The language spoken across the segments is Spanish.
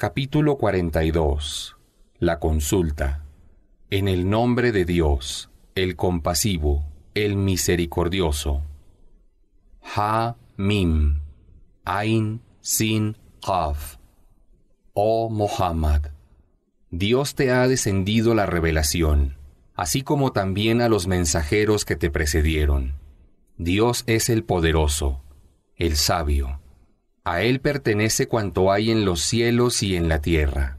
Capítulo 42. La consulta. En el nombre de Dios, el compasivo, el misericordioso. Ha Mim. Ain Sin Haf. Oh Muhammad, Dios te ha descendido la revelación, así como también a los mensajeros que te precedieron. Dios es el poderoso, el sabio. A Él pertenece cuanto hay en los cielos y en la tierra.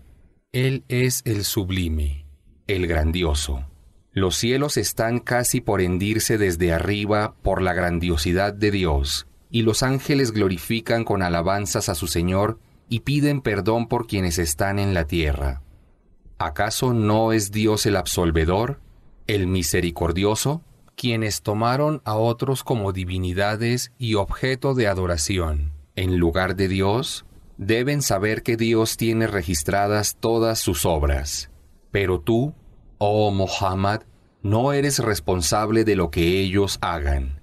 Él es el sublime, el grandioso. Los cielos están casi por hendirse desde arriba por la grandiosidad de Dios, y los ángeles glorifican con alabanzas a su Señor y piden perdón por quienes están en la tierra. ¿Acaso no es Dios el absolvedor, el misericordioso? quienes tomaron a otros como divinidades y objeto de adoración en lugar de Dios, deben saber que Dios tiene registradas todas sus obras. Pero tú, oh Muhammad, no eres responsable de lo que ellos hagan.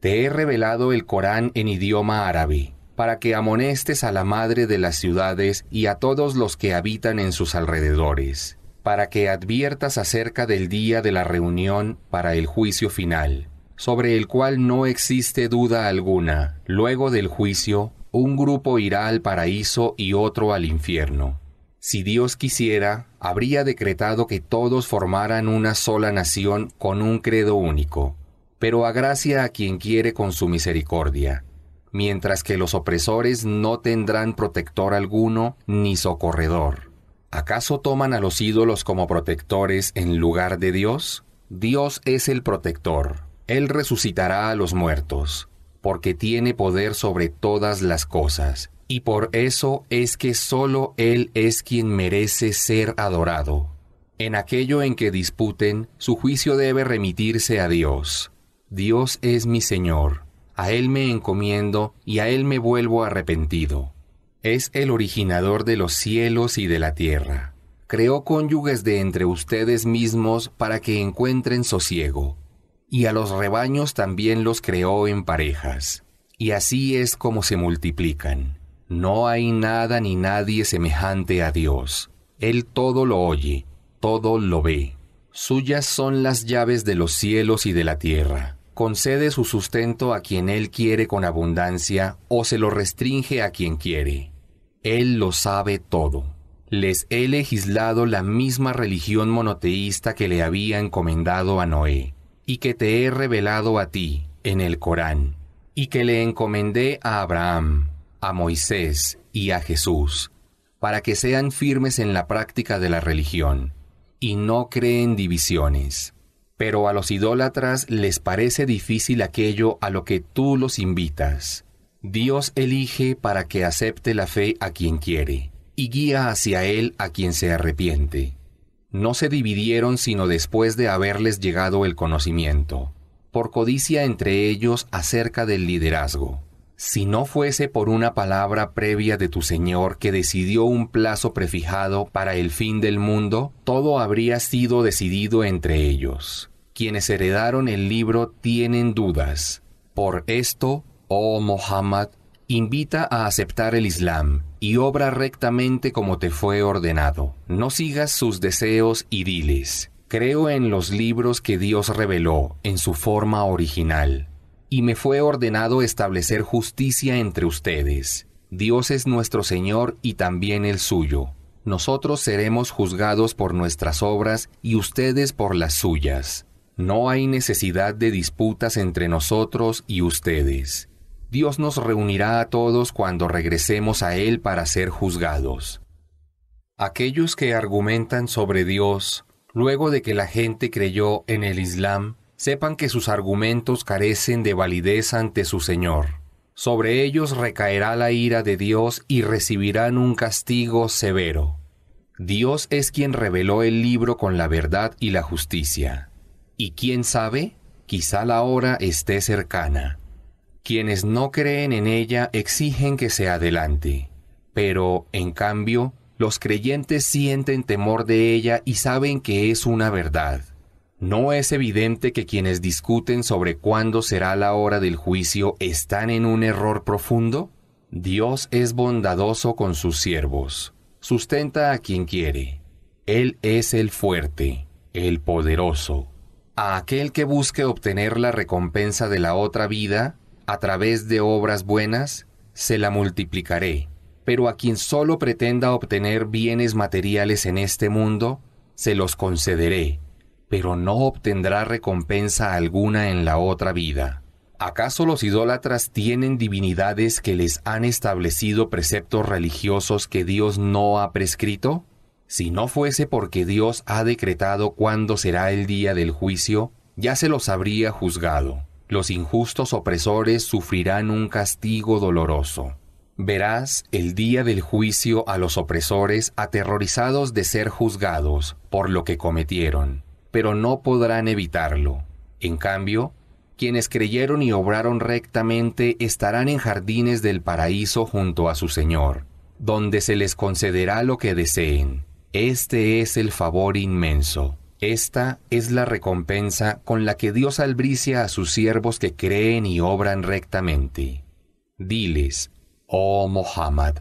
Te he revelado el Corán en idioma árabe, para que amonestes a la madre de las ciudades y a todos los que habitan en sus alrededores, para que adviertas acerca del día de la reunión para el juicio final sobre el cual no existe duda alguna. Luego del juicio, un grupo irá al paraíso y otro al infierno. Si Dios quisiera, habría decretado que todos formaran una sola nación con un credo único, pero a gracia a quien quiere con su misericordia, mientras que los opresores no tendrán protector alguno ni socorredor. ¿Acaso toman a los ídolos como protectores en lugar de Dios? Dios es el protector, él resucitará a los muertos, porque tiene poder sobre todas las cosas, y por eso es que solo Él es quien merece ser adorado. En aquello en que disputen, su juicio debe remitirse a Dios. Dios es mi Señor, a Él me encomiendo y a Él me vuelvo arrepentido. Es el originador de los cielos y de la tierra. Creó cónyuges de entre ustedes mismos para que encuentren sosiego y a los rebaños también los creó en parejas. Y así es como se multiplican. No hay nada ni nadie semejante a Dios. Él todo lo oye, todo lo ve. Suyas son las llaves de los cielos y de la tierra. Concede su sustento a quien Él quiere con abundancia o se lo restringe a quien quiere. Él lo sabe todo. Les he legislado la misma religión monoteísta que le había encomendado a Noé y que te he revelado a ti en el Corán, y que le encomendé a Abraham, a Moisés y a Jesús, para que sean firmes en la práctica de la religión, y no creen divisiones. Pero a los idólatras les parece difícil aquello a lo que tú los invitas. Dios elige para que acepte la fe a quien quiere, y guía hacia él a quien se arrepiente no se dividieron sino después de haberles llegado el conocimiento, por codicia entre ellos acerca del liderazgo. Si no fuese por una palabra previa de tu Señor que decidió un plazo prefijado para el fin del mundo, todo habría sido decidido entre ellos. Quienes heredaron el libro tienen dudas. Por esto, oh Mohammed, Invita a aceptar el Islam y obra rectamente como te fue ordenado. No sigas sus deseos y diles, creo en los libros que Dios reveló en su forma original, y me fue ordenado establecer justicia entre ustedes. Dios es nuestro Señor y también el suyo. Nosotros seremos juzgados por nuestras obras y ustedes por las suyas. No hay necesidad de disputas entre nosotros y ustedes Dios nos reunirá a todos cuando regresemos a Él para ser juzgados. Aquellos que argumentan sobre Dios, luego de que la gente creyó en el Islam, sepan que sus argumentos carecen de validez ante su Señor. Sobre ellos recaerá la ira de Dios y recibirán un castigo severo. Dios es quien reveló el libro con la verdad y la justicia. Y quién sabe, quizá la hora esté cercana. Quienes no creen en ella exigen que se adelante, pero, en cambio, los creyentes sienten temor de ella y saben que es una verdad. No es evidente que quienes discuten sobre cuándo será la hora del juicio están en un error profundo. Dios es bondadoso con sus siervos, sustenta a quien quiere. Él es el fuerte, el poderoso. A aquel que busque obtener la recompensa de la otra vida, a través de obras buenas se la multiplicaré, pero a quien solo pretenda obtener bienes materiales en este mundo, se los concederé, pero no obtendrá recompensa alguna en la otra vida. ¿Acaso los idólatras tienen divinidades que les han establecido preceptos religiosos que Dios no ha prescrito? Si no fuese porque Dios ha decretado cuándo será el día del juicio, ya se los habría juzgado. Los injustos opresores sufrirán un castigo doloroso. Verás el día del juicio a los opresores aterrorizados de ser juzgados por lo que cometieron, pero no podrán evitarlo. En cambio, quienes creyeron y obraron rectamente estarán en jardines del paraíso junto a su Señor, donde se les concederá lo que deseen. Este es el favor inmenso. Esta es la recompensa con la que Dios albricia a sus siervos que creen y obran rectamente. Diles, oh Muhammad,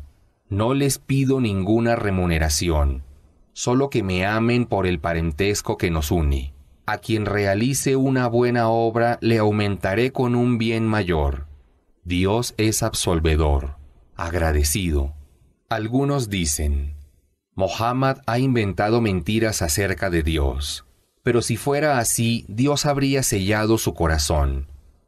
no les pido ninguna remuneración, solo que me amen por el parentesco que nos une. A quien realice una buena obra le aumentaré con un bien mayor. Dios es absolvedor, agradecido. Algunos dicen, Mohammed ha inventado mentiras acerca de Dios. Pero si fuera así, Dios habría sellado su corazón.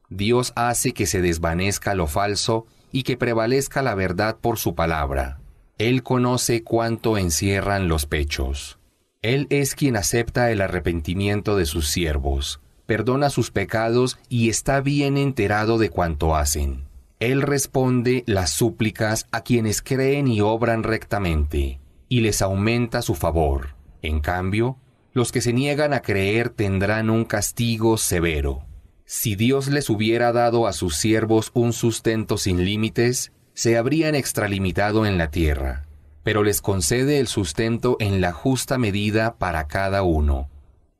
Dios hace que se desvanezca lo falso y que prevalezca la verdad por su palabra. Él conoce cuánto encierran los pechos. Él es quien acepta el arrepentimiento de sus siervos, perdona sus pecados y está bien enterado de cuanto hacen. Él responde las súplicas a quienes creen y obran rectamente y les aumenta su favor. En cambio, los que se niegan a creer tendrán un castigo severo. Si Dios les hubiera dado a sus siervos un sustento sin límites, se habrían extralimitado en la tierra, pero les concede el sustento en la justa medida para cada uno.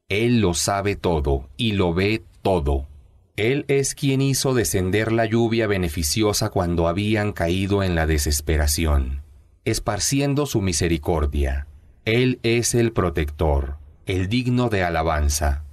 Él lo sabe todo y lo ve todo. Él es quien hizo descender la lluvia beneficiosa cuando habían caído en la desesperación esparciendo su misericordia. Él es el protector, el digno de alabanza.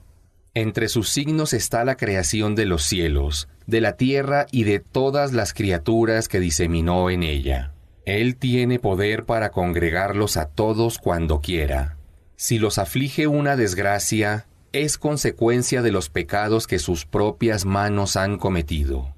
Entre sus signos está la creación de los cielos, de la tierra y de todas las criaturas que diseminó en ella. Él tiene poder para congregarlos a todos cuando quiera. Si los aflige una desgracia, es consecuencia de los pecados que sus propias manos han cometido,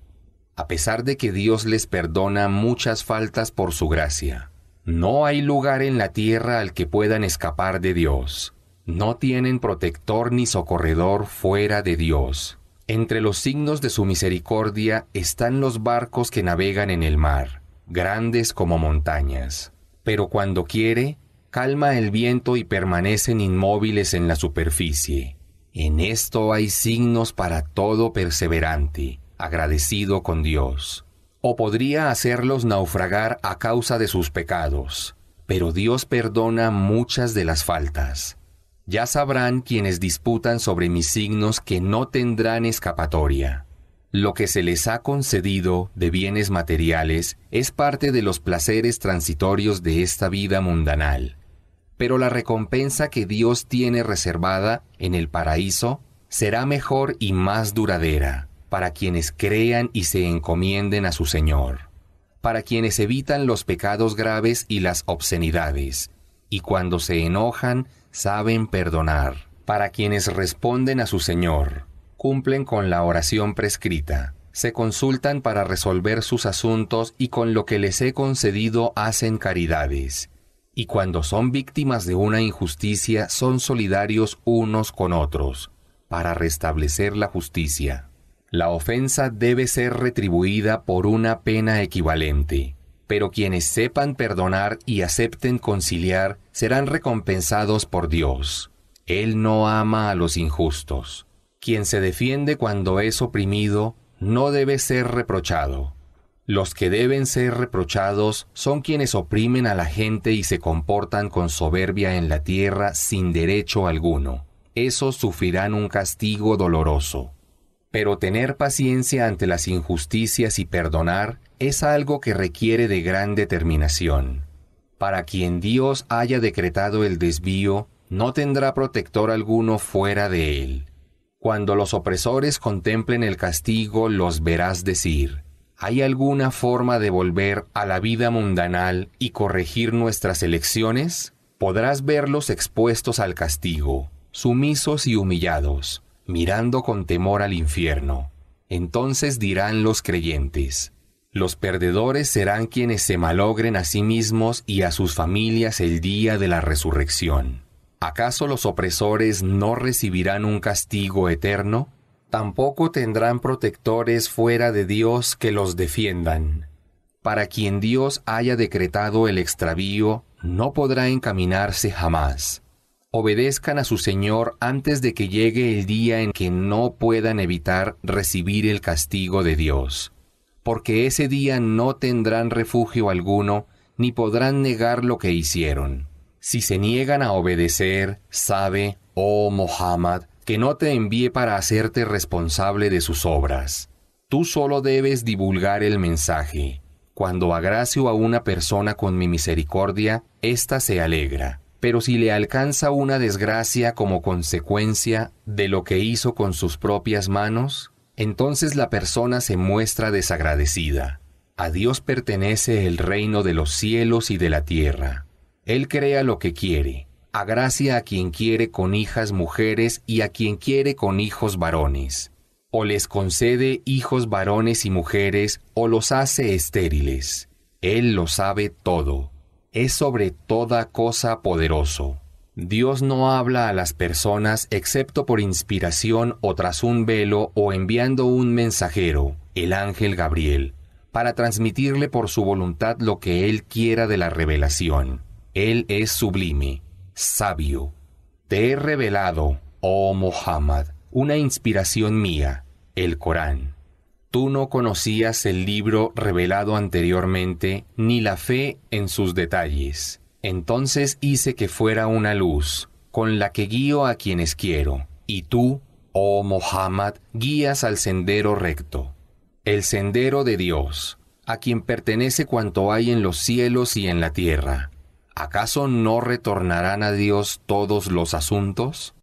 a pesar de que Dios les perdona muchas faltas por su gracia. No hay lugar en la tierra al que puedan escapar de Dios. No tienen protector ni socorredor fuera de Dios. Entre los signos de su misericordia están los barcos que navegan en el mar, grandes como montañas. Pero cuando quiere, calma el viento y permanecen inmóviles en la superficie. En esto hay signos para todo perseverante, agradecido con Dios o podría hacerlos naufragar a causa de sus pecados. Pero Dios perdona muchas de las faltas. Ya sabrán quienes disputan sobre mis signos que no tendrán escapatoria. Lo que se les ha concedido de bienes materiales es parte de los placeres transitorios de esta vida mundanal. Pero la recompensa que Dios tiene reservada en el paraíso será mejor y más duradera para quienes crean y se encomienden a su Señor, para quienes evitan los pecados graves y las obscenidades, y cuando se enojan saben perdonar, para quienes responden a su Señor, cumplen con la oración prescrita, se consultan para resolver sus asuntos y con lo que les he concedido hacen caridades, y cuando son víctimas de una injusticia son solidarios unos con otros, para restablecer la justicia. La ofensa debe ser retribuida por una pena equivalente, pero quienes sepan perdonar y acepten conciliar serán recompensados por Dios. Él no ama a los injustos. Quien se defiende cuando es oprimido no debe ser reprochado. Los que deben ser reprochados son quienes oprimen a la gente y se comportan con soberbia en la tierra sin derecho alguno. Esos sufrirán un castigo doloroso. Pero tener paciencia ante las injusticias y perdonar es algo que requiere de gran determinación. Para quien Dios haya decretado el desvío, no tendrá protector alguno fuera de él. Cuando los opresores contemplen el castigo, los verás decir, ¿hay alguna forma de volver a la vida mundanal y corregir nuestras elecciones? Podrás verlos expuestos al castigo, sumisos y humillados, mirando con temor al infierno. Entonces dirán los creyentes, los perdedores serán quienes se malogren a sí mismos y a sus familias el día de la resurrección. ¿Acaso los opresores no recibirán un castigo eterno? Tampoco tendrán protectores fuera de Dios que los defiendan. Para quien Dios haya decretado el extravío, no podrá encaminarse jamás obedezcan a su Señor antes de que llegue el día en que no puedan evitar recibir el castigo de Dios, porque ese día no tendrán refugio alguno ni podrán negar lo que hicieron. Si se niegan a obedecer, sabe, oh Mohammed, que no te envíe para hacerte responsable de sus obras. Tú solo debes divulgar el mensaje. Cuando agracio a una persona con mi misericordia, ésta se alegra pero si le alcanza una desgracia como consecuencia de lo que hizo con sus propias manos, entonces la persona se muestra desagradecida. A Dios pertenece el reino de los cielos y de la tierra. Él crea lo que quiere, agracia a quien quiere con hijas mujeres y a quien quiere con hijos varones, o les concede hijos varones y mujeres, o los hace estériles. Él lo sabe todo es sobre toda cosa poderoso. Dios no habla a las personas excepto por inspiración o tras un velo o enviando un mensajero, el ángel Gabriel, para transmitirle por su voluntad lo que él quiera de la revelación. Él es sublime, sabio. Te he revelado, oh Muhammad, una inspiración mía, el Corán. Tú no conocías el libro revelado anteriormente, ni la fe en sus detalles. Entonces hice que fuera una luz, con la que guío a quienes quiero. Y tú, oh Mohammed, guías al sendero recto, el sendero de Dios, a quien pertenece cuanto hay en los cielos y en la tierra. ¿Acaso no retornarán a Dios todos los asuntos?